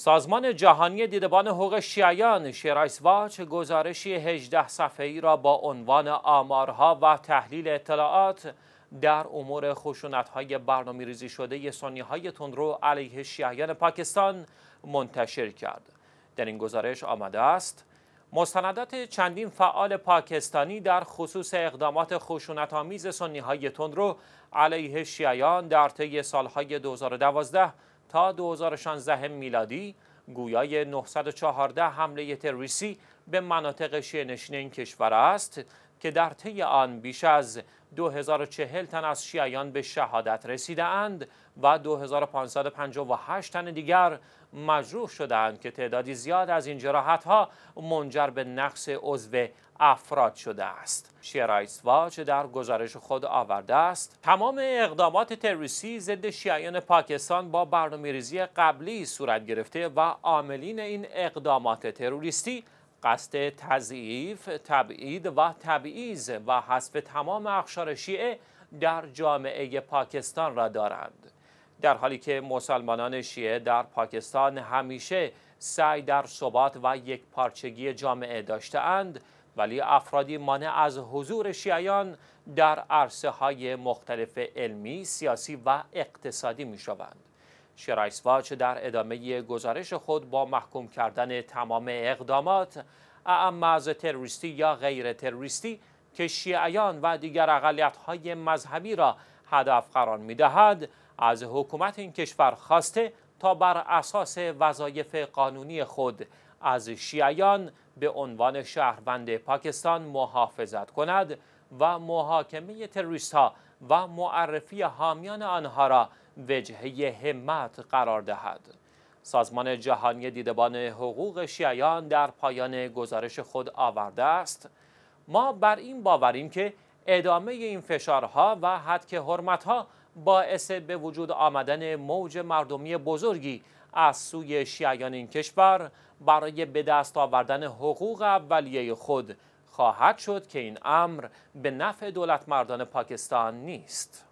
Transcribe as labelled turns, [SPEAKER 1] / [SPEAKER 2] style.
[SPEAKER 1] سازمان جهانی دیدبان حقوق شیعیان شیرایس واچ گزارشی 18 صفحه‌ای را با عنوان آمارها و تحلیل اطلاعات در امور خشونت‌های برنامه‌ریزی شده سنی‌های تندرو علیه شیعیان پاکستان منتشر کرد. در این گزارش آمده است مستندات چندین فعال پاکستانی در خصوص اقدامات خشونت‌آمیز سنی‌های تندرو علیه شیعیان در طی سالهای 2012 تا 2016 میلادی گویای 914 حمله تروریستی به مناطق شیعه نشین این کشور است که در طی آن بیش از 2040 تن از شیعیان به شهادت رسیده اند و 2558 تن دیگر مجروح شدند که تعدادی زیاد از این جراحت ها منجر به نقص عضو افراد شده است. شیرایس واچ در گزارش خود آورده است تمام اقدامات تروریستی ضد شیعیان پاکستان با برنامه ریزی قبلی صورت گرفته و عاملین این اقدامات تروریستی قصد تضعیف، تبعید و تبعیض و حذف تمام اخشار شیعه در جامعه پاکستان را دارند در حالی که مسلمانان شیعه در پاکستان همیشه سعی در ثبات و یک پارچگی جامعه داشتهاند ولی افرادی مانع از حضور شیعیان در عرصه های مختلف علمی، سیاسی و اقتصادی می شوند. واچ در ادامه گزارش خود با محکوم کردن تمام اقدامات اعم از تروریستی یا غیر تروریستی که شیعیان و دیگر اقلیت‌های مذهبی را هدف قرار می‌دهد از حکومت این کشور خواسته تا بر اساس وظایف قانونی خود از شیعیان به عنوان شهروند پاکستان محافظت کند و محاکمه تروریست ها و معرفی حامیان آنها را وجهه همت قرار دهد سازمان جهانی دیدبان حقوق شیعیان در پایان گزارش خود آورده است ما بر این باوریم که ادامه این فشارها و حدک حرمتها باعث به وجود آمدن موج مردمی بزرگی از سوی شیعیان این کشور برای به دست آوردن حقوق اولیه خود خواهد شد که این امر به نفع دولت مردان پاکستان نیست.